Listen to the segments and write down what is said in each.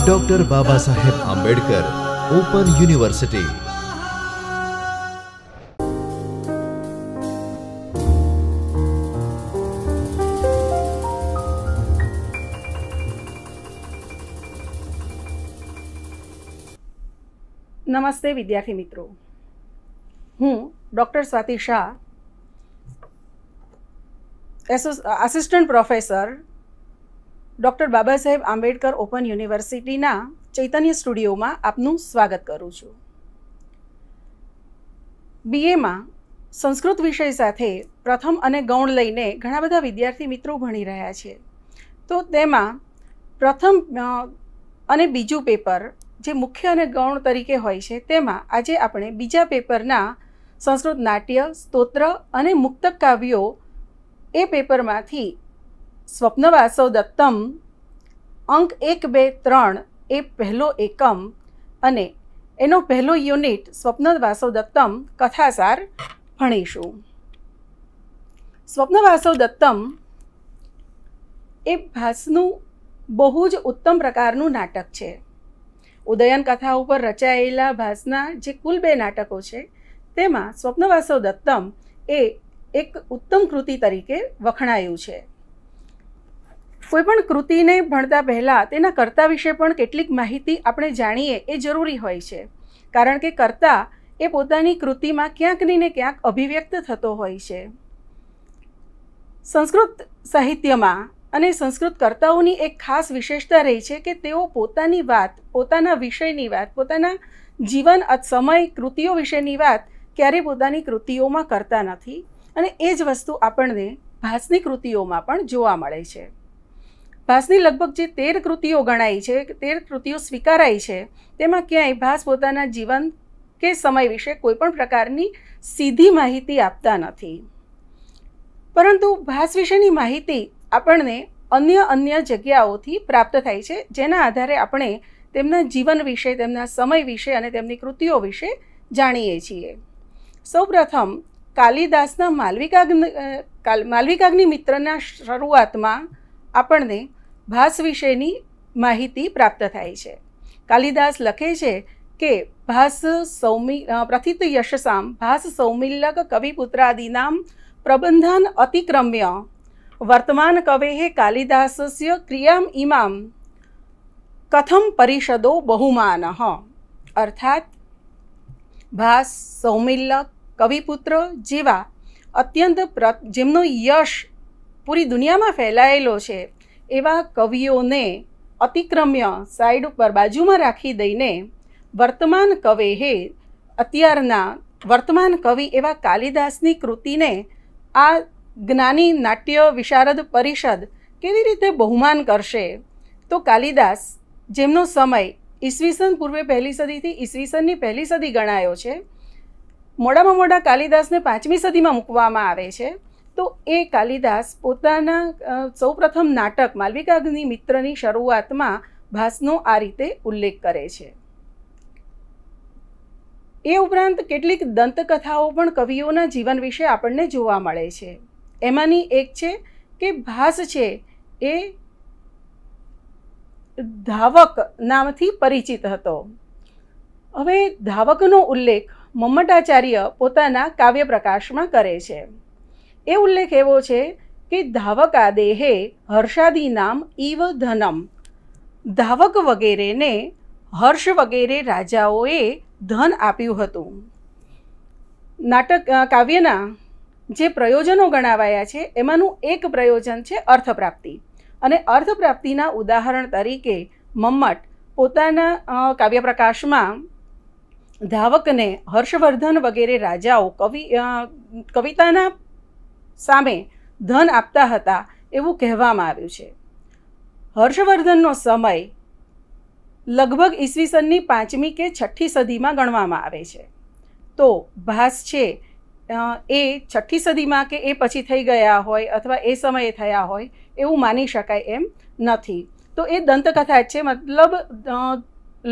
doctor Baba Saheb Ambedkar open university નમસ્તે વિદ્યાર્થી મિત્રો હું ડૉક્ટર સ્વાતિ શાહ એસોસ assistant professor doctor Baba Saheb Ambedkar open યુનિવર્સિટીના ચૈતન્ય સ્ટુડિયોમાં આપનું સ્વાગત કરું છું બીએમાં સંસ્કૃત વિષય સાથે પ્રથમ અને ગૌણ લઈને ઘણા બધા વિદ્યાર્થી મિત્રો ભણી રહ્યા છે તો તેમાં પ્રથમ અને બીજું પેપર જે મુખ્ય અને ગૌણ તરીકે હોય છે તેમાં આજે આપણે બીજા પેપરના સંસ્કૃત નાટ્ય સ્તોત્ર અને મુક્તક કાવ્યો એ પેપરમાંથી સ્વપ્નવાસવ દત્તમ અંક એક બે ત્રણ એ પહેલો એકમ અને એનો પહેલો યુનિટ સ્વપ્નવાસવ દત્તમ કથાસાર ભણીશું સ્વપ્નવાસવ દત્તમ એ ભાસનું બહુ જ ઉત્તમ પ્રકારનું નાટક છે ઉદયન કથા ઉપર રચાયેલા ભાસના જે કુલ બે નાટકો છે તેમાં સ્વપ્નવાસવ દત્તમ એ એક ઉત્તમ કૃતિ તરીકે વખણાયું છે કોઈપણ કૃતિને ભણતા પહેલાં તેના કર્તા વિશે પણ કેટલીક માહિતી આપણે જાણીએ એ જરૂરી હોય છે કારણ કે કર્તા એ પોતાની કૃતિમાં ક્યાંકની ને ક્યાંક અભિવ્યક્ત થતો હોય છે સંસ્કૃત સાહિત્યમાં અને સંસ્કૃત કર્તાઓની એક ખાસ વિશેષતા રહી છે કે તેઓ પોતાની વાત પોતાના વિષયની વાત પોતાના જીવન સમય કૃતિઓ વિશેની વાત ક્યારેય પોતાની કૃતિઓમાં કરતા નથી અને એ જ વસ્તુ આપણને ભાસની કૃતિઓમાં પણ જોવા મળે છે ભાસની લગભગ જે તેર કૃતિઓ ગણાય છે તેર કૃતિઓ સ્વીકારાય છે તેમાં ક્યાંય ભાસ પોતાના જીવન કે સમય વિશે કોઈપણ પ્રકારની સીધી માહિતી આપતા નથી પરંતુ ભાસ વિશેની માહિતી આપણને અન્ય અન્ય જગ્યાઓથી પ્રાપ્ત થાય છે જેના આધારે આપણે તેમના જીવન વિશે તેમના સમય વિશે અને તેમની કૃતિઓ વિશે જાણીએ છીએ સૌપ્રથમ કાલિદાસના માલવિકાગ્ન માલવિકાગ્નિ મિત્રના શરૂઆતમાં આપણને ભાસ વિશેની માહિતી પ્રાપ્ત થાય છે કાલિદાસ લખે છે કે ભાસ સૌમિ પ્રથિત યશસામ ભાસ સૌમિલ્લક કવિપુત્રાદીનામ પ્રબંધન અતિક્રમ્ય વર્તમાન કવે કાલિદાસસ્ય ક્રિયામ ઇમામ કથમ પરિષદો બહુમાન અર્થાત ભાસ સૌમિલ્લક કવિપુત્ર જેવા અત્યંત પ્ર જેમનો યશ પૂરી દુનિયામાં ફેલાયેલો છે એવા કવિઓને અતિક્રમ્ય સાઈડ ઉપર બાજુમાં રાખી દઈને વર્તમાન કવે હે અત્યારના વર્તમાન કવિ એવા કાલિદાસની કૃતિને આ જ્ઞાની નાટ્ય વિશારદ પરિષદ કેવી રીતે બહુમાન કરશે તો કાલિદાસ જેમનો સમય ઈસવીસન પૂર્વે પહેલી સદીથી ઈસવીસનની પહેલી સદી ગણાયો છે મોડામાં મોડા કાલિદાસને પાંચમી સદીમાં મૂકવામાં આવે છે તો એ કાલિદાસ પોતાના સૌપ્રથમ નાટક માલવિકાગ્નિ મિત્રની શરૂઆતમાં ભાસનો આ રીતે ઉલ્લેખ કરે છે એ ઉપરાંત કેટલીક દંતકથાઓ પણ કવિઓના જીવન વિશે આપણને જોવા મળે છે એમાંની એક છે કે ભાસ છે એ ધાવક નામથી પરિચિત હતો હવે ધાવકનો ઉલ્લેખ મમ્મટાચાર્ય પોતાના કાવ્ય પ્રકાશમાં કરે છે એ ઉલ્લેખ એવો છે કે ધાવકા દેહે હર્ષાદિ નામ ઈવ ધનમ ધાવક વગેરેને હર્ષ વગેરે રાજાઓએ ધન આપ્યું હતું નાટક કાવ્યના જે પ્રયોજનો ગણાવાયા છે એમાંનું એક પ્રયોજન છે અર્થપ્રાપ્તિ અને અર્થપ્રાપ્તિના ઉદાહરણ તરીકે મમ્મટ પોતાના કાવ્ય પ્રકાશમાં ધાવકને હર્ષવર્ધન વગેરે રાજાઓ કવિ કવિતાના સામે ધન આપતા હતા એવું કહેવામાં આવ્યું છે હર્ષવર્ધનનો સમય લગભગ ઈસવીસનની પાંચમી કે છઠ્ઠી સદીમાં ગણવામાં આવે છે તો ભાસ છે એ છઠ્ઠી સદીમાં કે એ પછી થઈ ગયા હોય અથવા એ સમયે થયા હોય એવું માની શકાય એમ નથી તો એ દંતકથા જ છે મતલબ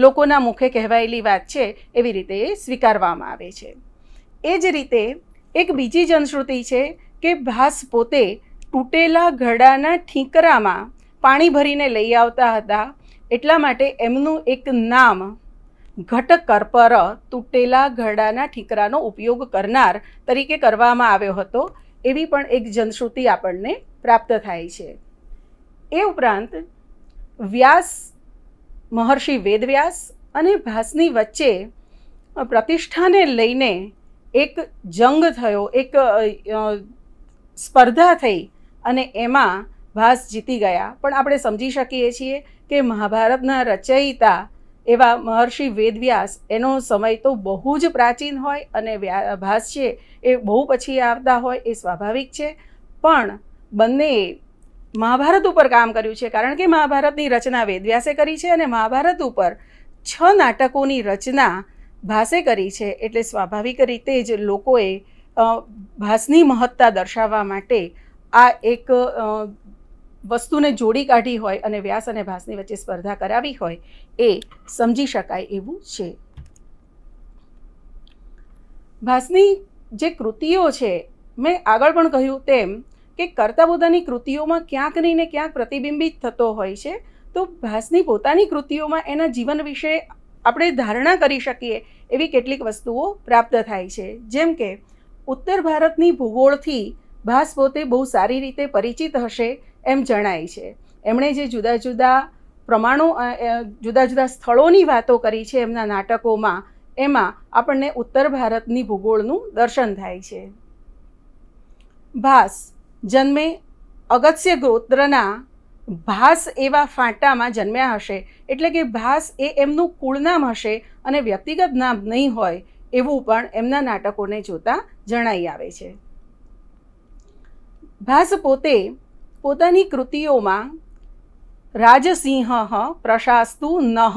લોકોના મુખે કહેવાયેલી વાત છે એવી રીતે એ સ્વીકારવામાં આવે છે એ જ રીતે એક બીજી જનશ્રુતિ છે કે ભાસ પોતે તૂટેલા ઘડાના ઠીકરામાં પાણી ભરીને લઈ આવતા હતા એટલા માટે એમનું એક નામ ઘટકર્પર તૂટેલા ઘડાના ઠીકરાનો ઉપયોગ કરનાર તરીકે કરવામાં આવ્યો હતો એવી પણ એક જનશ્રુતિ આપણને પ્રાપ્ત થાય છે એ ઉપરાંત વ્યાસ મહર્ષિ વેદવ્યાસ અને ભાસની વચ્ચે પ્રતિષ્ઠાને લઈને એક જંગ થયો એક સ્પર્ધા થઈ અને એમાં ભાસ જીતી ગયા પણ આપણે સમજી શકીએ છીએ કે મહાભારતના રચયિતા એવા મહર્ષિ વેદવ્યાસ એનો સમય તો બહુ જ પ્રાચીન હોય અને ભાસ છે એ બહુ પછી આવતા હોય એ સ્વાભાવિક છે પણ બંને મહાભારત ઉપર કામ કર્યું છે કારણ કે મહાભારતની રચના વેદવ્યાસે કરી છે અને મહાભારત ઉપર છ નાટકોની રચના ભાસે કરી છે એટલે સ્વાભાવિક રીતે જ લોકોએ ભાસની મહત્તા દર્શાવવા માટે આ એક વસ્તુને જોડી કાઢી હોય અને વ્યાસ અને ભાસની વચ્ચે સ્પર્ધા કરાવી હોય એ સમજી શકાય એવું છે ભાસની જે કૃતિઓ છે મેં આગળ પણ કહ્યું તેમ કે કર્તાબોધાની કૃતિઓમાં ક્યાંક નહીં ને ક્યાંક પ્રતિબિંબિત થતો હોય છે તો ભાસની પોતાની કૃતિઓમાં એના જીવન વિશે આપણે ધારણા કરી શકીએ એવી કેટલીક વસ્તુઓ પ્રાપ્ત થાય છે જેમ કે ઉત્તર ભારતની ભૂગોળથી ભાસ પોતે બહુ સારી રીતે પરિચિત હશે એમ જણાય છે એમણે જે જુદા જુદા પ્રમાણો જુદા જુદા સ્થળોની વાતો કરી છે એમના નાટકોમાં એમાં આપણને ઉત્તર ભારતની ભૂગોળનું દર્શન થાય છે ભાસ જન્મે અગત્ય ગોત્રના ભાસ એવા ફાંટામાં જન્મ્યા હશે એટલે કે ભાસ એ એમનું કુળનામ હશે અને વ્યક્તિગત નામ નહીં હોય એવું પણ એમના નાટકોને જોતા જણાઈ આવે છે ભાસ પોતે પોતાની કૃતિઓમાં રાજસિંહ પ્રશાસતુ નહ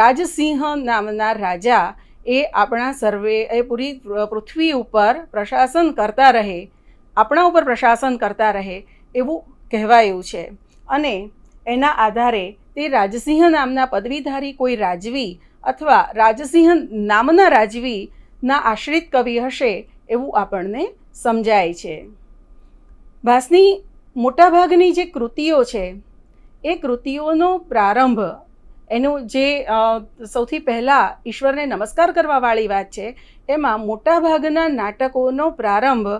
રાજસિંહ નામના રાજા એ આપણા સર્વે એ પૂરી પૃથ્વી ઉપર પ્રશાસન કરતા રહે આપણા ઉપર પ્રશાસન કરતા રહે એવું કહેવાયું છે અને એના આધારે તે રાજસિંહ નામના પદવીધારી કોઈ રાજવી અથવા રાજસિંહ નામના રાજવીના આશ્રિત કવિ હશે એવું આપણને સમજાય છે ભાસની મોટાભાગની જે કૃતિઓ છે એ કૃતિઓનો પ્રારંભ એનું જે સૌથી પહેલાં ઈશ્વરને નમસ્કાર કરવાવાળી વાત છે એમાં મોટાભાગના નાટકોનો પ્રારંભ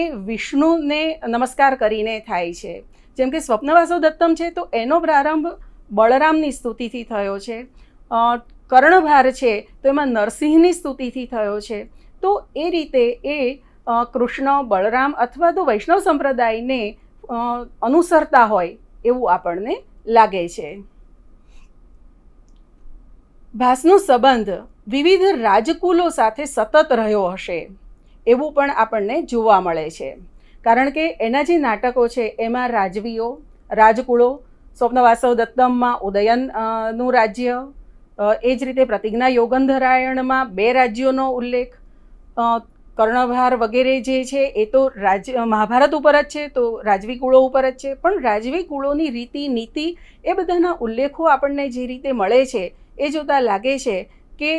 એ વિષ્ણુને નમસ્કાર કરીને થાય છે જેમ કે સ્વપ્નવાસો દત્તમ છે તો એનો પ્રારંભ બળરામની સ્તુતિથી થયો છે કર્ણભાર છે તો એમાં નરસિંહની સ્તુતિથી થયો છે તો એ રીતે એ કૃષ્ણ બળરામ અથવા તો વૈષ્ણવ સંપ્રદાયને અનુસરતા હોય એવું આપણને લાગે છે ભાસનો સંબંધ વિવિધ રાજકુલો સાથે સતત રહ્યો હશે એવું પણ આપણને જોવા મળે છે કારણ કે એના જે નાટકો છે એમાં રાજવીઓ રાજકુળો સ્વપ્નવાસવ દત્તમમાં ઉદયનનું રાજ્ય એ જ રીતે પ્રતિજ્ઞા યોગંધરાયણમાં બે રાજ્યોનો ઉલ્લેખ કર્ણભાર વગેરે જે છે એ તો રાજ મહાભારત ઉપર જ છે તો રાજવી કુળો ઉપર જ છે પણ રાજવી કુળોની રીતિ નીતિ એ બધાના ઉલ્લેખો આપણને જે રીતે મળે છે એ જોતાં લાગે છે કે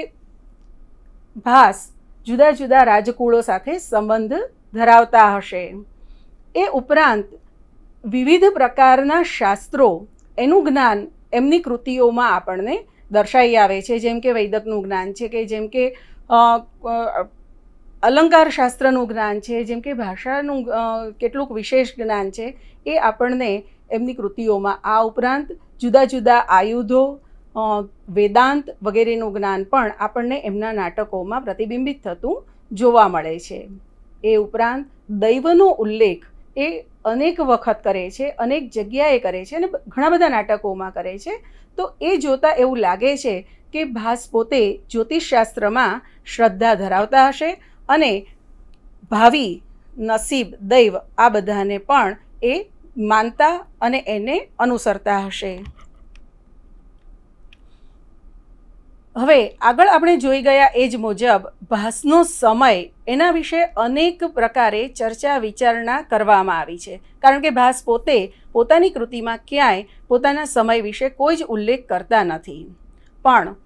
ભાસ જુદા જુદા રાજકુળો સાથે સંબંધ ધરાવતા હશે એ ઉપરાંત વિવિધ પ્રકારના શાસ્ત્રો એનું જ્ઞાન એમની કૃતિઓમાં આપણને દર્શાઈ આવે છે જેમ કે વૈદકનું જ્ઞાન છે કે જેમ કે અલંકાર શાસ્ત્રનું જ્ઞાન છે જેમ કે ભાષાનું કેટલુંક વિશેષ જ્ઞાન છે એ આપણને એમની કૃતિઓમાં આ ઉપરાંત જુદા જુદા આયુધો વેદાંત વગેરેનું જ્ઞાન પણ આપણને એમના નાટકોમાં પ્રતિબિંબિત થતું જોવા મળે છે એ ઉપરાંત દૈવનો ઉલ્લેખ એ અનેક વખત કરે છે અનેક જગ્યાએ કરે છે અને ઘણા બધા નાટકોમાં કરે છે તો એ જોતાં એવું લાગે છે કે ભાસ પોતે જ્યોતિષશાસ્ત્રમાં શ્રદ્ધા ધરાવતા હશે અને ભાવિ નસીબ દૈવ આ બધાને પણ એ માનતા અને એને અનુસરતા હશે હવે આગળ આપણે જોઈ ગયા એ જ મુજબ ભાસનો સમય એના વિશે અનેક પ્રકારે ચર્ચા વિચારણા કરવામાં આવી છે કારણ કે ભાસ પોતે પોતાની કૃતિમાં ક્યાંય પોતાના સમય વિશે કોઈ જ ઉલ્લેખ કરતા નથી પણ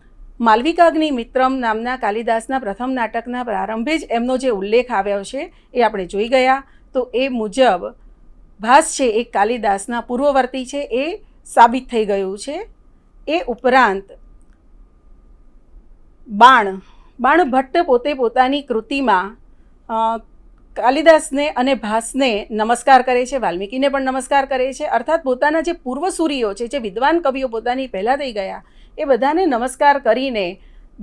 માલવિકાગ્નિ મિત્રમ નામના કાલિદાસના પ્રથમ નાટકના પ્રારંભે જ એમનો જે ઉલ્લેખ આવ્યો છે એ આપણે જોઈ ગયા તો એ મુજબ ભાસ છે એ કાલિદાસના પૂર્વવર્તી છે એ સાબિત થઈ ગયું છે એ ઉપરાંત બાણ બાણ ભટ્ટ પોતે પોતાની કૃતિમાં કાલિદાસને અને ભાસને નમસ્કાર કરે છે વાલ્મીકીને પણ નમસ્કાર કરે છે અર્થાત પોતાના જે પૂર્વસૂરીઓ છે જે વિદ્વાન કવિઓ પોતાની પહેલાં થઈ ગયા એ બધાને નમસ્કાર કરીને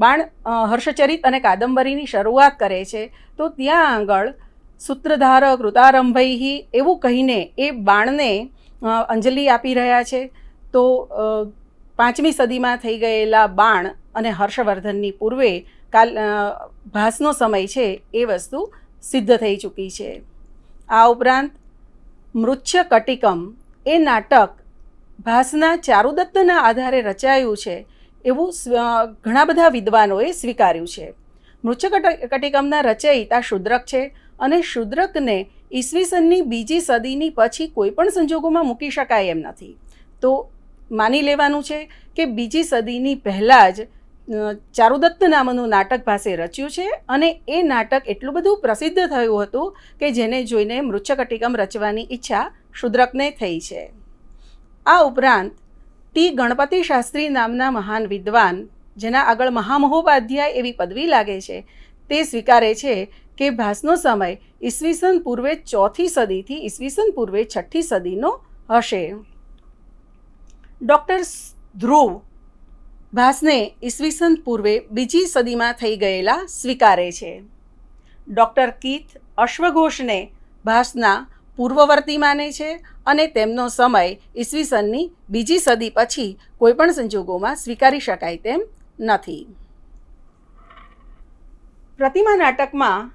બાણ હર્ષચરિત અને કાદંબરીની શરૂઆત કરે છે તો ત્યાં આગળ સૂત્રધાર કૃતારંભૈહી એવું કહીને એ બાણને અંજલિ આપી રહ્યા છે તો પાંચમી સદીમાં થઈ ગયેલા બાણ અને હર્ષવર્ધનની પૂર્વે કાલ ભાસનો સમય છે એ વસ્તુ સિદ્ધ થઈ ચૂકી છે આ ઉપરાંત મૃચ્છ કટિકમ એ નાટક ભાસના ચારુદત્તના આધારે રચાયું છે એવું ઘણા બધા વિદ્વાનોએ સ્વીકાર્યું છે મૃચ્છ કટિકમના રચયિતા શુદ્રક છે અને શુદ્રકને ઈસવીસનની બીજી સદીની પછી કોઈપણ સંજોગોમાં મૂકી શકાય એમ નથી તો માની લેવાનું છે કે બીજી સદીની પહેલાં જ ચારુદત્ત નામનું નાટક પાસે રચ્યું છે અને એ નાટક એટલું બધું પ્રસિદ્ધ થયું હતું કે જેને જોઈને મૃચ્છકટિકમ રચવાની ઈચ્છા શુદ્રકને થઈ છે આ ઉપરાંત ટી ગણપતિ શાસ્ત્રી નામના મહાન વિદ્વાન જેના આગળ મહામહોપાધ્યાય એવી પદવી લાગે છે તે સ્વીકારે છે કે ભાસનો સમય ઈસવીસન પૂર્વે ચોથી સદીથી ઈસવીસન પૂર્વે છઠ્ઠી સદીનો હશે ડૉક્ટર ધ્રુવ ભાસને ઈસવીસન પૂર્વે બીજી સદીમાં થઈ ગયેલા સ્વીકારે છે ડૉક્ટર કીથ અશ્વઘોષને ભાસના પૂર્વવર્તી માને છે અને તેમનો સમય ઈસવીસનની બીજી સદી પછી કોઈપણ સંજોગોમાં સ્વીકારી શકાય તેમ નથી પ્રતિમા નાટકમાં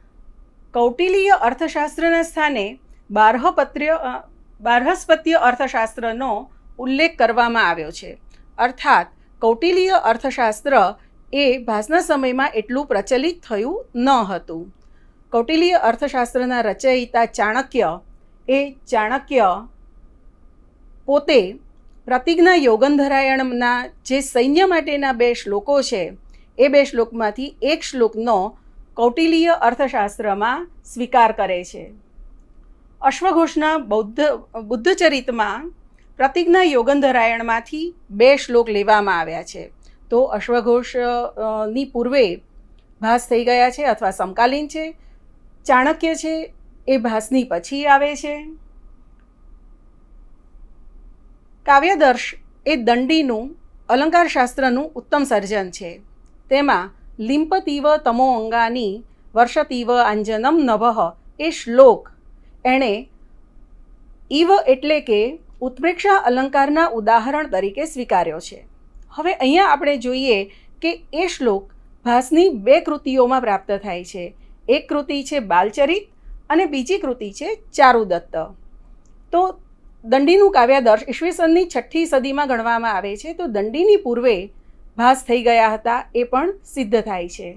કૌટિલીય અર્થશાસ્ત્રના સ્થાને બારહપત્ય બારહસ્પત્ય અર્થશાસ્ત્રનો ઉલ્લેખ કરવામાં આવ્યો છે અર્થાત કૌટિલીય અર્થશાસ્ત્ર એ ભાસના સમયમાં એટલું પ્રચલિત થયું ન હતું કૌટિલીય અર્થશાસ્ત્રના રચયિતા ચાણક્ય એ ચાણક્ય પોતે પ્રતિજ્ઞા યોગંધરાયણના જે સૈન્ય માટેના બે શ્લોકો છે એ બે શ્લોકમાંથી એક શ્લોકનો કૌટિલીય અર્થશાસ્ત્રમાં સ્વીકાર કરે છે અશ્વઘોષના બૌદ્ધ બુદ્ધચરિતમાં પ્રતિજ્ઞા યોગંધરાયણમાંથી બે શ્લોક લેવામાં આવ્યા છે તો અશ્વઘોષની પૂર્વે ભાસ થઈ ગયા છે અથવા સમકાલીન છે ચાણક્ય છે એ ભાસની પછી આવે છે કાવ્યદર્શ એ દંડીનું અલંકારશાસ્ત્રનું ઉત્તમ સર્જન છે તેમાં લિંપતીવ તમો અંગાની વર્ષતીવ આંજનમ નભઃ એ શ્લોક એણે ઈવ એટલે કે ઉત્પ્રેક્ષા અલંકારના ઉદાહરણ તરીકે સ્વીકાર્યો છે હવે અહીંયા આપણે જોઈએ કે એ શ્લોક ભાસની બે કૃતિઓમાં પ્રાપ્ત થાય છે એક કૃતિ છે બાલચરિત અને બીજી કૃતિ છે ચારુદત્ત તો દંડીનું કાવ્યાદર્શ ઈસવીસનની છઠ્ઠી સદીમાં ગણવામાં આવે છે તો દંડીની પૂર્વે ભાસ થઈ ગયા હતા એ પણ સિદ્ધ થાય છે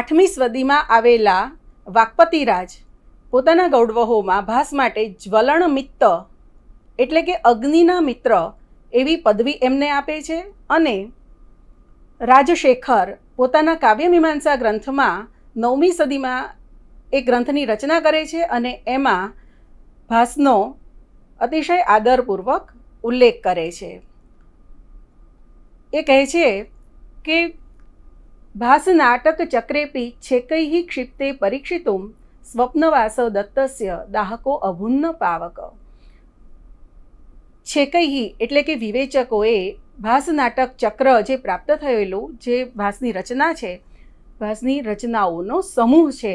આઠમી સદીમાં આવેલા વાકપતિરાજ પોતાના ગૌડવહોમાં ભાસ માટે જ્વલણ મિત્ત એટલે કે અગ્નિના મિત્ર એવી પદવી એમને આપે છે અને રાજશેખર પોતાના કાવ્યમીમાંસા ગ્રંથમાં નવમી સદીમાં એ ગ્રંથની રચના કરે છે અને એમાં ભાસનો અતિશય આદરપૂર્વક ઉલ્લેખ કરે છે એ કહે છે કે ભાસ નાટક ચક્રેપી છેકૈ ક્ષિપ્તે પરીક્ષિતું સ્વપ્નવાસો દત્તસ્ય દાહકો અભુન્ન પાવક છેકૈહી એટલે કે વિવેચકોએ ભાસ નાટક ચક્ર જે પ્રાપ્ત થયેલું જે ભાસની રચના છે ભાસની રચનાઓનો સમૂહ છે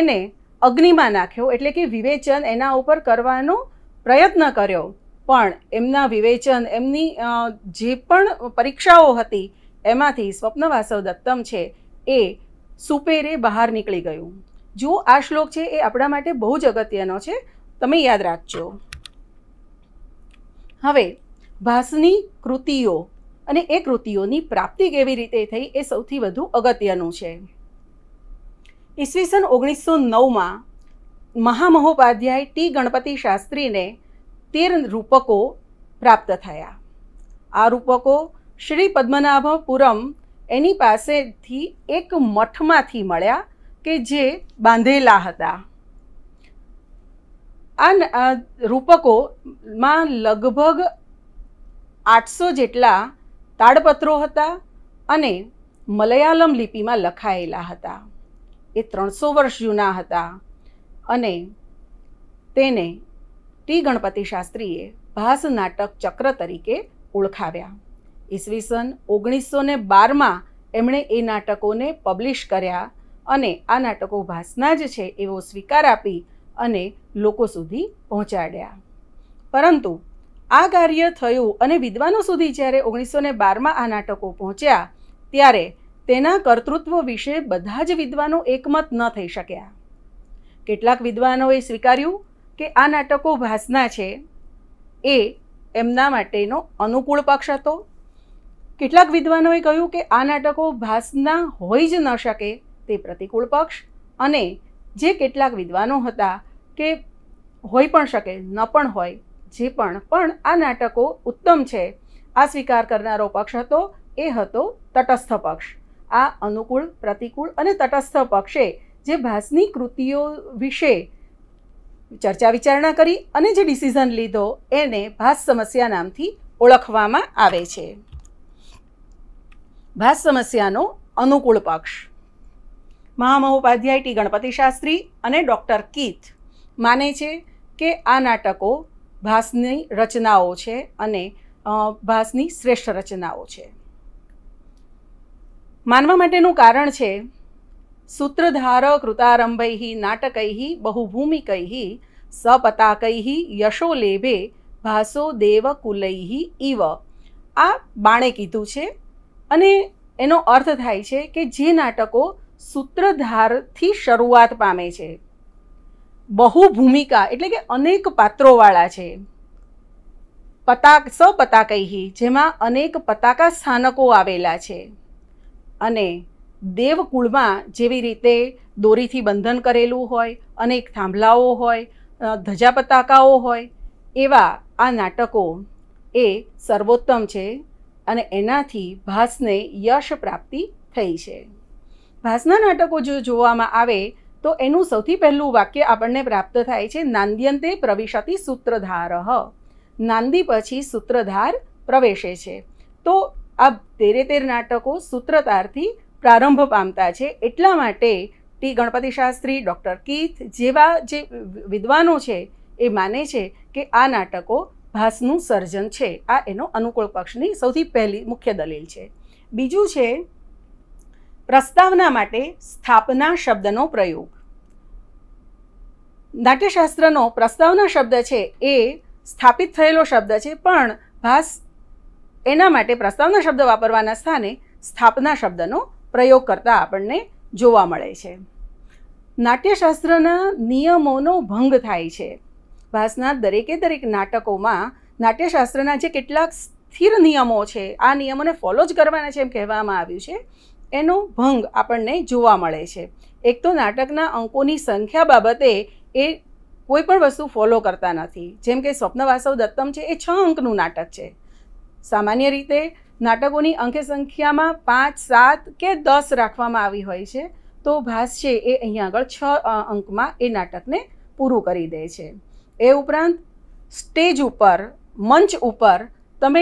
એને અગ્નિમાં નાખ્યો એટલે કે વિવેચન એના ઉપર કરવાનો પ્રયત્ન કર્યો પણ એમના વિવેચન એમની જે પણ પરીક્ષાઓ હતી એમાંથી સ્વપ્નવાસવ દત્તમ છે એ સુપેરે બહાર નીકળી ગયું જો આ શ્લોક છે એ આપણા માટે બહુ જ અગત્યનો છે તમે યાદ રાખજો હવે ભાસની કૃતિઓ અને એ કૃતિઓની પ્રાપ્તિ કેવી રીતે થઈ એ સૌથી વધુ અગત્યનું છે ઈસવીસન ઓગણીસો નવમાં મહામહોપાધ્યાય ટી ગણપતિ શાસ્ત્રીને તેર રૂપકો પ્રાપ્ત થયા આ રૂપકો શ્રી પદ્મનાભપુરમ એની પાસેથી એક મઠમાંથી મળ્યા કે જે બાંધેલા હતા આ રૂપકોમાં લગભગ આઠસો જેટલા તાડપત્રો હતા અને મલયાલમ લિપિમાં લખાયેલા હતા એ ત્રણસો વર્ષ જૂના હતા અને તેને ટી ગણપતિ શાસ્ત્રીએ ભાસ નાટક ચક્ર તરીકે ઓળખાવ્યા ઈસવીસન ઓગણીસો ને બારમાં એમણે એ નાટકોને પબ્લિશ કર્યા અને આ નાટકો ભાસના જ છે એવો સ્વીકાર આપી અને લોકો સુધી પહોંચાડ્યા પરંતુ આ કાર્ય થયું અને વિદ્વાનો સુધી જ્યારે ઓગણીસો ને બારમાં આ નાટકો પહોંચ્યા ત્યારે તેના કર્તૃત્વ વિશે બધા જ વિદ્વાનો એકમત ન થઈ શક્યા કેટલાક વિદ્વાનોએ સ્વીકાર્યું કે આ નાટકો ભાસના છે એ એમના માટેનો અનુકૂળ પક્ષ હતો કેટલાક વિદ્વાનોએ કહ્યું કે આ નાટકો ભાષના હોઈ જ ન શકે તે પ્રતિકૂળ પક્ષ અને જે કેટલાક વિદ્વાનો હતા કે હોઈ પણ શકે ન પણ હોય જે પણ પણ આ નાટકો ઉત્તમ છે આ સ્વીકાર કરનારો પક્ષ હતો એ હતો તટસ્થ પક્ષ આ અનુકૂળ પ્રતિકૂળ અને તટસ્થ પક્ષે જે ભાસની કૃતિઓ વિશે ચર્ચા વિચારણા કરી અને જે ડિસિઝન લીધો એને ભાસ સમસ્યા નામથી ઓળખવામાં આવે છે ભાસ સમસ્યાનો અનુકૂળ પક્ષ મહામહોપાધ્યાય ટી ગણપતિ શાસ્ત્રી અને ડૉક્ટર કીથ માને છે કે આ નાટકો ભાસની રચનાઓ છે અને ભાસની શ્રેષ્ઠ રચનાઓ છે માનવા માટેનું કારણ છે સૂત્રધાર કૃતારંભૈ નાટકૈ બહુભૂમિકૈ સપતાકૈ યશોલેભે ભાસો દેવ દેવકુલૈ ઇવ આ બાણે કીધું છે અને એનો અર્થ થાય છે કે જે નાટકો સૂત્રધારથી શરૂઆત પામે છે બહુ ભૂમિકા એટલે કે અનેક પાત્રોવાળા છે પતાક સ પતાકૈહી જેમાં અનેક પતાકા સ્થાનકો આવેલા છે અને દેવકુળમાં જેવી રીતે દોરીથી બંધન કરેલું હોય અનેક થાંભલાઓ હોય ધજા પતાકાઓ હોય એવા આ નાટકો એ સર્વોત્તમ છે અને એનાથી ભાસને યશ પ્રાપ્તિ થઈ છે ભાસના નાટકો જો જોવામાં આવે તો એનું સૌથી પહેલું વાક્ય આપણને પ્રાપ્ત થાય છે નાંદ્યંતે પ્રવિશતિ સૂત્રધાર નાંદી પછી સૂત્રધાર પ્રવેશે છે તો આ તેરે તેર નાટકો સૂત્રધારથી પ્રારંભ પામતા છે એટલા માટે T Ganapati Shastri doctor Keith જેવા જે વિદ્વાનો છે એ માને છે કે આ નાટકો ભાસનું સર્જન છે આ એનો અનુકૂળ પક્ષની સૌથી પહેલી મુખ્ય દલીલ છે બીજું છે પ્રસ્તાવના માટે સ્થાપના શબ્દનો પ્રયોગ નાટ્યશાસ્ત્રનો પ્રસ્તાવના શબ્દ છે એ સ્થાપિત થયેલો શબ્દ છે પણ ભાસ એના માટે પ્રસ્તાવના શબ્દ વાપરવાના સ્થાને સ્થાપના શબ્દનો પ્રયોગ કરતા આપણને જોવા મળે છે નાટ્યશાસ્ત્રના નિયમોનો ભંગ થાય છે ભાસના દરેકે દરેક નાટકોમાં નાટ્યશાસ્ત્રના જે કેટલાક સ્થિર નિયમો છે આ નિયમોને ફોલો જ કરવાના છે એમ કહેવામાં આવ્યું છે એનો ભંગ આપણને જોવા મળે છે એક તો નાટકના અંકોની સંખ્યા બાબતે એ કોઈ પણ વસ્તુ ફોલો કરતા નથી જેમ કે સ્વપ્નવાસવ દત્તમ છે એ છ અંકનું નાટક છે સામાન્ય રીતે નાટકોની અંકે સંખ્યામાં પાંચ સાત કે દસ રાખવામાં આવી હોય છે તો ભાસ છે એ અહીંયા આગળ છ અંકમાં એ નાટકને પૂરું કરી દે છે એ ઉપરાંત સ્ટેજ ઉપર મંચ ઉપર તમે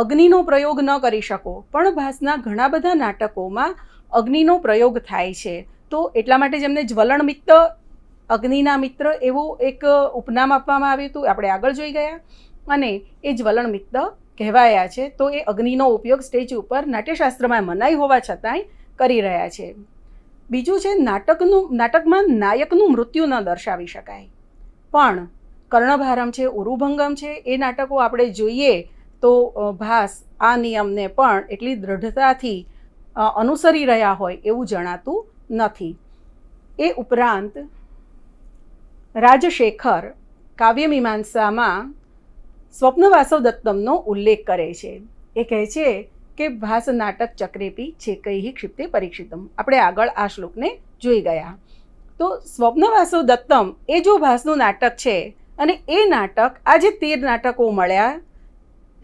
અગ્નિનો પ્રયોગ ન કરી શકો પણ ભાસના ઘણા બધા નાટકોમાં અગ્નિનો પ્રયોગ થાય છે તો એટલા માટે જેમને જ્વલણ મિત્ત અગ્નિના મિત્ર એવું એક ઉપનામ આપવામાં આવ્યું હતું આપણે આગળ જોઈ ગયા અને એ જ્વલણ મિત્ત કહેવાયા છે તો એ અગ્નિનો ઉપયોગ સ્ટેજ ઉપર નાટ્યશાસ્ત્રમાં મનાઈ હોવા છતાંય કરી રહ્યા છે બીજું છે નાટકનું નાટકમાં નાયકનું મૃત્યુ ન દર્શાવી શકાય પણ કર્ણભારમ છે ઉરુભંગમ છે એ નાટકો આપણે જોઈએ તો ભાસ આ નિયમને પણ એટલી દ્રઢતાથી અનુસરી રહ્યા હોય એવું જણાતું નથી એ ઉપરાંત રાજશેખર કાવ્યમીમાંસામાં સ્વપ્નવાસવ દત્તમનો ઉલ્લેખ કરે છે એ કહે છે કે ભાસ નાટક ચક્રેપી છે કઈ ક્ષિપ્તે પરીક્ષિતમ આપણે આગળ આ શ્લોકને જોઈ ગયા તો સ્વપ્નવાસવ દત્તમ એ જો ભાસનું નાટક છે અને એ નાટક આ જે તેર નાટકો મળ્યા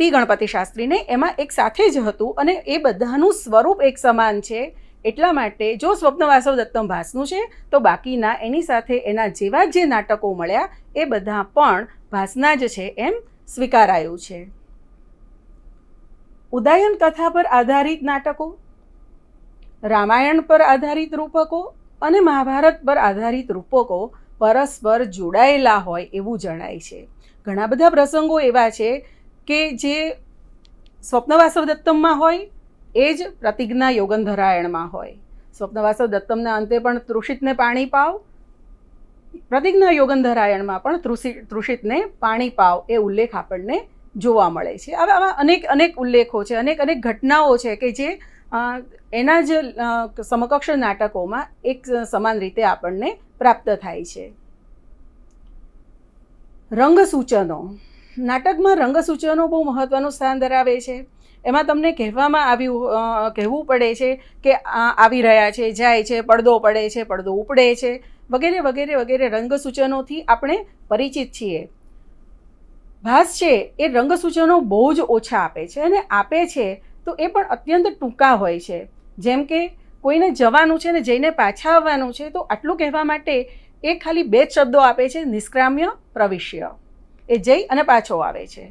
ટી ગણપતિ શાસ્ત્રીને એમાં એક સાથે જ હતું અને એ બધાનું સ્વરૂપ એક સમાન છે એટલા માટે જો સ્વપ્ન દત્તમ ભાસનું છે તો બાકીના એની સાથે એના જેવા જે નાટકો મળ્યા એ બધા પણ ભાસના જ છે એમ સ્વીકારાયું છે ઉદયન કથા પર આધારિત નાટકો રામાયણ પર આધારિત રૂપકો અને મહાભારત પર આધારિત રૂપકો પરસ્પર જોડાયેલા હોય એવું જણાય છે ઘણા બધા પ્રસંગો એવા છે કે જે સ્વપ્નવાસવ દત્તમમાં હોય એ જ પ્રતિજ્ઞા યોગંધરાયણમાં હોય સ્વપ્નવાસવ દત્તમના અંતે પણ તૃષિતને પાણી પાવ પ્રતિજ્ઞા યોગંધરાયણમાં પણ તૃષિ તૃષિતને પાણી પાવ એ ઉલ્લેખ આપણને જોવા મળે છે હવે આવા અનેક અનેક ઉલ્લેખો છે અનેક અનેક ઘટનાઓ છે કે જે એના જ સમકક્ષ નાટકોમાં એક સમાન રીતે આપણને પ્રાપ્ત થાય છે રંગસૂચનો નાટકમાં રંગસૂચનો બહુ મહત્ત્વનું સ્થાન ધરાવે છે એમાં તમને કહેવામાં આવ્યું કહેવું પડે છે કે આવી રહ્યા છે જાય છે પડદો પડે છે પડદો ઉપડે છે વગેરે વગેરે વગેરે રંગસૂચનોથી આપણે પરિચિત છીએ ભાસ છે એ રંગસૂચનો બહુ જ ઓછા આપે છે અને આપે છે તો એ પણ અત્યંત ટૂંકા હોય છે જેમ કે કોઈને જવાનું છે ને જઈને પાછા આવવાનું છે તો આટલું કહેવા માટે એ ખાલી બે જ શબ્દો આપે છે નિષ્ક્રામ્ય પ્રવિષ્ય એ જઈ અને પાછો આવે છે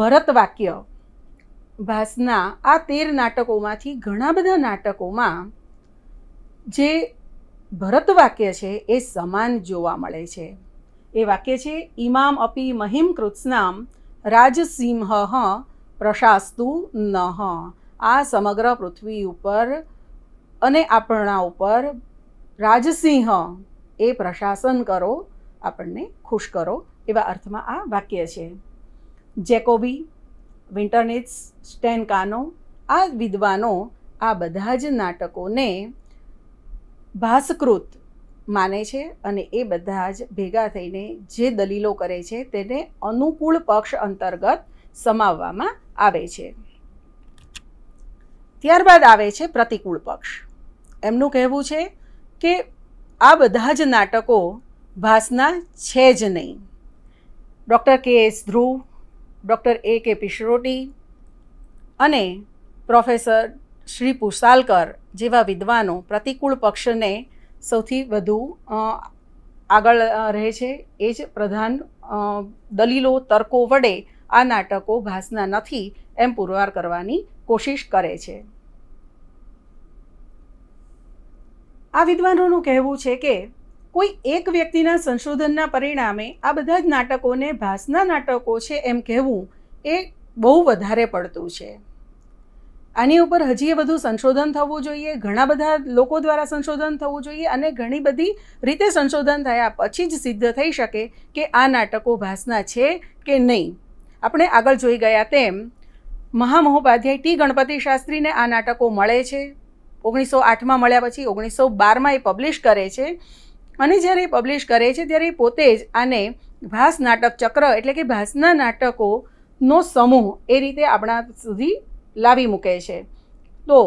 ભરત વાક્ય ભાસના આ તેર નાટકોમાંથી ઘણા બધા નાટકોમાં જે ભરત વાક્ય છે એ સમાન જોવા મળે છે એ વાક્ય છે ઇમામ અપી મહિમ કૃત્સ્નામ રાજસિંહ હ પ્રશાસ્તુ ન આ સમગ્ર પૃથ્વી ઉપર અને આપણા ઉપર રાજસિંહ એ પ્રશાસન કરો આપણને ખુશ કરો એવા અર્થમાં આ વાક્ય છે જેકોબી વિન્ટરનેટ્સ સ્ટેનકાનો આ વિદ્વાનો આ બધા જ નાટકોને ભાસકૃત માને છે અને એ બધા જ ભેગા થઈને જે દલીલો કરે છે તેને અનુકૂળ પક્ષ અંતર્ગત સમાવવામાં આવે છે ત્યારબાદ આવે છે પ્રતિકૂળ પક્ષ એમનું કહેવું છે કે આ બધા જ નાટકો ભાસના છે જ નહીં ડૉક્ટર કે એસ ધ્રુવ ડૉક્ટર એ કે પિશરોટી અને પ્રોફેસર શ્રી પુસાલકર જેવા વિદ્વાનો પ્રતિકૂળ પક્ષને સૌથી વધુ આગળ રહે છે એ જ પ્રધાન દલીલો તર્કો વડે આ નાટકો ભાષના નથી એમ પુરવાર કરવાની કોશિશ કરે છે આ વિદ્વાનોનું કહેવું છે કે કોઈ એક વ્યક્તિના સંશોધનના પરિણામે આ બધા જ નાટકોને ભાસના નાટકો છે એમ કહેવું એ બહુ વધારે પડતું છે આની ઉપર હજી એ બધું સંશોધન થવું જોઈએ ઘણા બધા લોકો દ્વારા સંશોધન થવું જોઈએ અને ઘણી બધી રીતે સંશોધન થયા પછી જ સિદ્ધ થઈ શકે કે આ નાટકો ભાસના છે કે નહીં આપણે આગળ જોઈ ગયા તેમ મહામહોપાધ્યાય ટી ગણપતિ શાસ્ત્રીને આ નાટકો મળે છે ઓગણીસો આઠમાં મળ્યા પછી ઓગણીસો બારમાં એ પબ્લિશ કરે છે અને જ્યારે પબ્લિશ કરે છે ત્યારે પોતે જ આને ભાસ નાટક ચક્ર એટલે કે ભાસના નાટકોનો સમૂહ એ રીતે આપણા સુધી લાવી મૂકે છે તો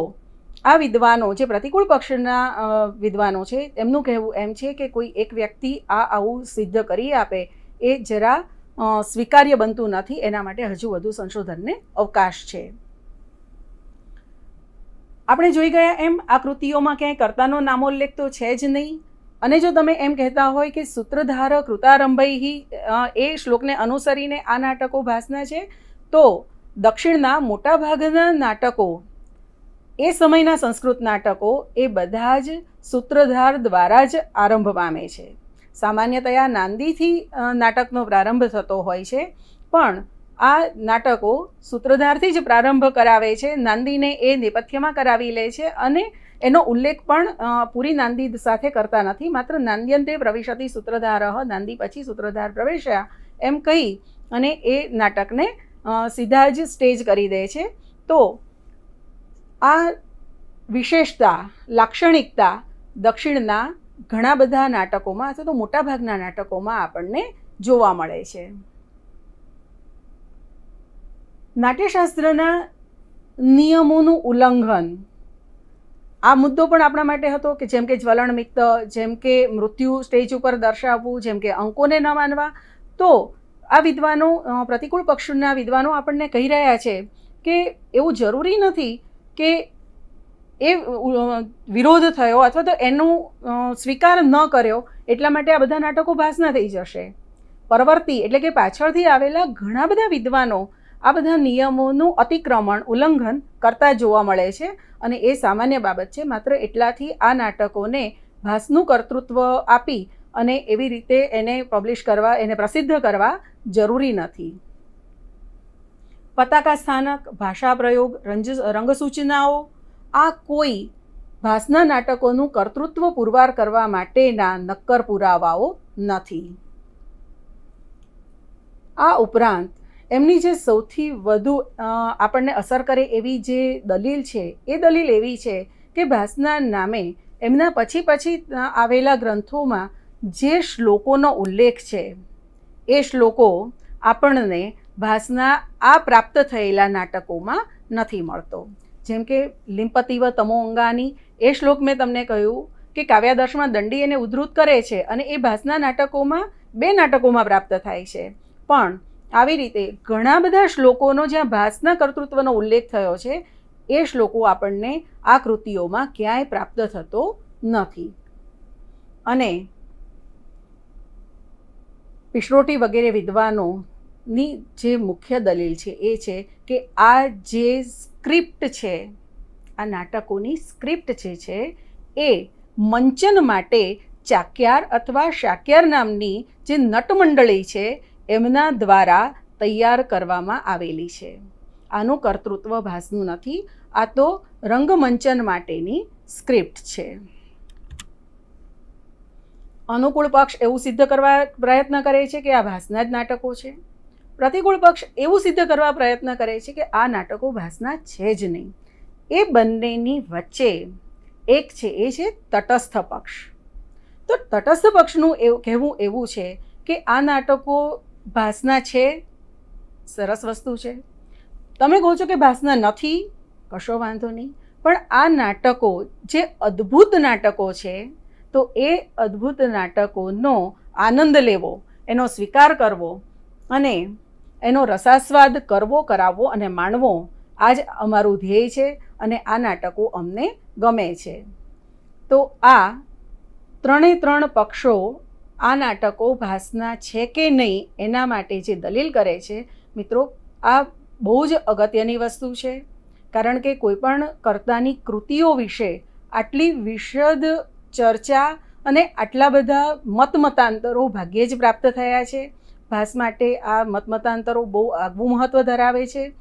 આ વિદ્વાનો જે પ્રતિકૂળ પક્ષના વિદ્વાનો છે એમનું કહેવું એમ છે કે કોઈ એક વ્યક્તિ આ આવું સિદ્ધ કરી આપે એ જરા સ્વીકાર્ય બનતું નથી એના માટે હજુ વધુ સંશોધનને અવકાશ છે આપણે જોઈ ગયા એમ આ કૃતિઓમાં ક્યાંય કરતાનો નામોલ્લેખ તો છે જ નહીં અને જો તમે એમ કહેતા હોય કે સૂત્રધાર કૃતારંભઈ એ શ્લોકને અનુસરીને આ નાટકો ભાસના છે તો દક્ષિણના મોટાભાગના નાટકો એ સમયના સંસ્કૃત નાટકો એ બધા જ સૂત્રધાર દ્વારા જ આરંભ પામે છે સામાન્યતયા નાંદીથી નાટકનો પ્રારંભ થતો હોય છે પણ આ નાટકો સૂત્રધારથી જ પ્રારંભ કરાવે છે નાંદીને એ નેપથ્યમાં કરાવી લે છે અને એનો ઉલ્લેખ પણ પૂરી નાંદી સાથે કરતા નથી માત્ર નાંદ્યંતે પ્રવેશતી સૂત્રધારહ નાંદી પછી સૂત્રધાર પ્રવેશ્યા એમ કહી અને એ નાટકને સીધા જ સ્ટેજ કરી દે છે તો આ વિશેષતા લાક્ષણિકતા દક્ષિણના ઘણા બધા નાટકોમાં અથવા તો મોટાભાગના નાટકોમાં આપણને જોવા મળે છે નાટ્યશાસ્ત્રના નિયમોનું ઉલ્લંઘન આ મુદ્દો પણ આપણા માટે હતો કે જેમ કે જ્વલણ મિક્ત જેમ કે મૃત્યુ સ્ટેજ ઉપર દર્શાવવું જેમ કે અંકોને ન માનવા તો આ વિદ્વાનો પ્રતિકૂળ પક્ષના વિદ્વાનો આપણને કહી રહ્યા છે કે એવું જરૂરી નથી કે એ વિરોધ થયો અથવા તો એનું સ્વીકાર ન કર્યો એટલા માટે આ બધા નાટકો ભાસના થઈ જશે પરવર્તી એટલે કે પાછળથી આવેલા ઘણા બધા વિદ્વાનો આ બધા નિયમોનું અતિક્રમણ ઉલ્લંઘન કરતા જોવા મળે છે અને એ સામાન્ય બાબત છે માત્ર એટલાથી આ નાટકોને ભાસનું કર્તૃત્વ આપી અને એવી રીતે એને પબ્લિશ કરવા એને પ્રસિદ્ધ કરવા જરૂરી નથી પતાકા સ્થાનક ભાષા પ્રયોગ રંજ રંગસૂચનાઓ આ કોઈ ભાસના નાટકોનું કર્તૃત્વ પુરવાર કરવા માટેના નક્કર પુરાવાઓ નથી આ ઉપરાંત એમની જે સૌથી વધુ આપણને અસર કરે એવી જે દલીલ છે એ દલીલ એવી છે કે ભાષના નામે એમના પછી પછી આવેલા ગ્રંથોમાં જે શ્લોકોનો ઉલ્લેખ છે એ શ્લોકો આપણને ભાષના આ પ્રાપ્ત થયેલા નાટકોમાં નથી મળતો જેમ કે લિંપતિવ તમો અંગાની એ શ્લોક મેં તમને કહ્યું કે કાવ્યાદર્શમાં દંડી એને ઉદ્ધૃત કરે છે અને એ ભાષના નાટકોમાં બે નાટકોમાં પ્રાપ્ત થાય છે પણ આવી રીતે ઘણા બધા શ્લોકોનો જ્યાં ભાસના કર્તૃત્વનો ઉલ્લેખ થયો છે એ શ્લોકો આપણને આ કૃતિઓમાં ક્યાંય પ્રાપ્ત થતો નથી અને પિશ્રોટી વગેરે વિદ્વાનોની જે મુખ્ય દલીલ છે એ છે કે આ જે સ્ક્રિપ્ટ છે આ નાટકોની સ્ક્રિપ્ટ જે છે એ મંચન માટે ચાક્યાર અથવા શાક્યાર નામની જે નટમંડળી છે એમના દ્વારા તૈયાર કરવામાં આવેલી છે આનું કર્તૃત્વ ભાસનું નથી આ તો રંગમંચન માટેની સ્ક્રિપ્ટ છે અનુકૂળ પક્ષ એવું સિદ્ધ કરવા પ્રયત્ન કરે છે કે આ ભાસના જ નાટકો છે પ્રતિકૂળ પક્ષ એવું સિદ્ધ કરવા પ્રયત્ન કરે છે કે આ નાટકો ભાસના છે જ નહીં એ બંનેની વચ્ચે એક છે એ છે તટસ્થ પક્ષ તો તટસ્થ પક્ષનું એવું કહેવું એવું છે કે આ નાટકો ભાસના છે સરસ વસ્તુ છે તમે કહો છો કે ભાસના નથી કશો વાંધો નહીં પણ આ નાટકો જે અદ્ભુત નાટકો છે તો એ અદ્ભુત નાટકોનો આનંદ લેવો એનો સ્વીકાર કરવો અને એનો રસાસ્વાદ કરવો કરાવવો અને માણવો આ જ અમારું ધ્યેય છે અને આ નાટકો અમને ગમે છે તો આ ત્રણે ત્રણ પક્ષો આ નાટકો ભાસના છે કે નહીં એના માટે જે દલીલ કરે છે મિત્રો આ બહુ જ અગત્યની વસ્તુ છે કારણ કે કોઈપણ કર્તાની કૃતિઓ વિશે આટલી વિશદ ચર્ચા અને આટલા બધા મતમતાંતરો ભાગ્યે જ પ્રાપ્ત થયા છે ભાસ માટે આ મતમતાંતરો બહુ આગવું મહત્ત્વ ધરાવે છે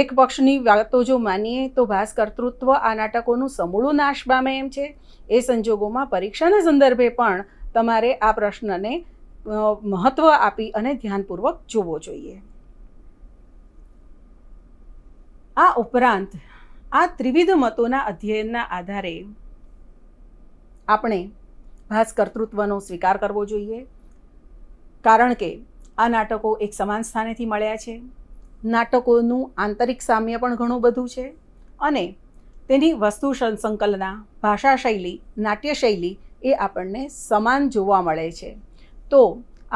એક પક્ષની વાતો જો માનીએ તો ભાસ કર્તૃત્વ આ નાટકોનું સમૂળું નાશ પામે એમ છે એ સંજોગોમાં પરીક્ષાના સંદર્ભે પણ તમારે આ પ્રશ્નને મહત્ત્વ આપી અને ધ્યાનપૂર્વક જોવો જોઈએ આ ઉપરાંત આ ત્રિવિધ મતોના અધ્યયનના આધારે આપણે ભાસ્કર્તૃત્વનો સ્વીકાર કરવો જોઈએ કારણ કે આ નાટકો એક સમાન સ્થાનેથી મળ્યા છે નાટકોનું આંતરિક સામ્ય પણ ઘણું બધું છે અને તેની વસ્તુ સંકલના ભાષા શૈલી નાટ્ય શૈલી એ આપણને સમાન જોવા મળે છે તો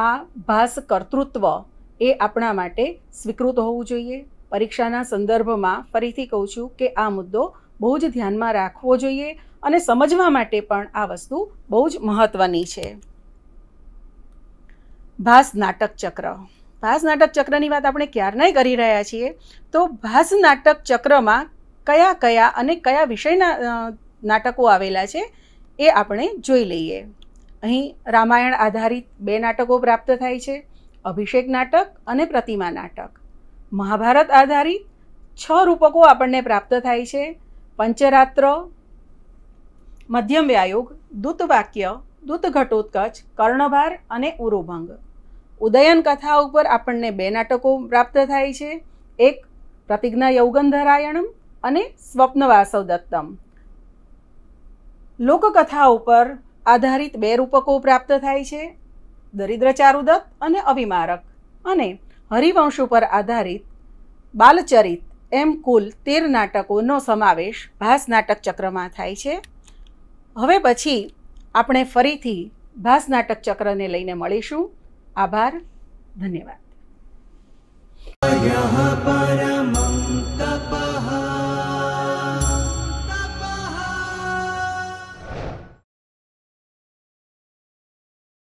આ ભાસ કર્તૃત્વ એ આપણા માટે સ્વીકૃત હોવું જોઈએ પરીક્ષાના સંદર્ભમાં ફરીથી કહું છું કે આ મુદ્દો બહુ જ ધ્યાનમાં રાખવો જોઈએ અને સમજવા માટે પણ આ વસ્તુ બહુ જ મહત્ત્વની છે ભાસ નાટક ચક્ર ભાસ નાટક ચક્રની વાત આપણે ક્યારનાય કરી રહ્યા છીએ તો ભાસ નાટક ચક્રમાં કયા કયા અને કયા વિષયના નાટકો આવેલા છે એ આપણે જોઈ લઈએ અહીં રામાયણ આધારિત બે નાટકો પ્રાપ્ત થાય છે અભિષેક નાટક અને પ્રતિમા નાટક મહાભારત આધારિત છ રૂપકો આપણને પ્રાપ્ત થાય છે પંચરાત્ર મધ્યમ વ્યાયોગ દૂતવાક્ય દૂત ઘટોત્કચ કર્ણભાર અને ઉરુભંગ ઉદયન કથા ઉપર આપણને બે નાટકો પ્રાપ્ત થાય છે એક પ્રતિજ્ઞા યૌગંધરાયણમ અને સ્વપ્નવાસવ દત્તમ લોકકથા ઉપર આધારિત બે રૂપકો પ્રાપ્ત થાય છે દરિદ્ર ચારુદત્ત અને અવિમારક અને હરિવંશ ઉપર આધારિત બાલચરિત એમ કુલ તેર નાટકોનો સમાવેશ ભાસ નાટક ચક્રમાં થાય છે હવે પછી આપણે ફરીથી ભાસ નાટક ચક્રને લઈને મળીશું આભાર ધન્યવાદ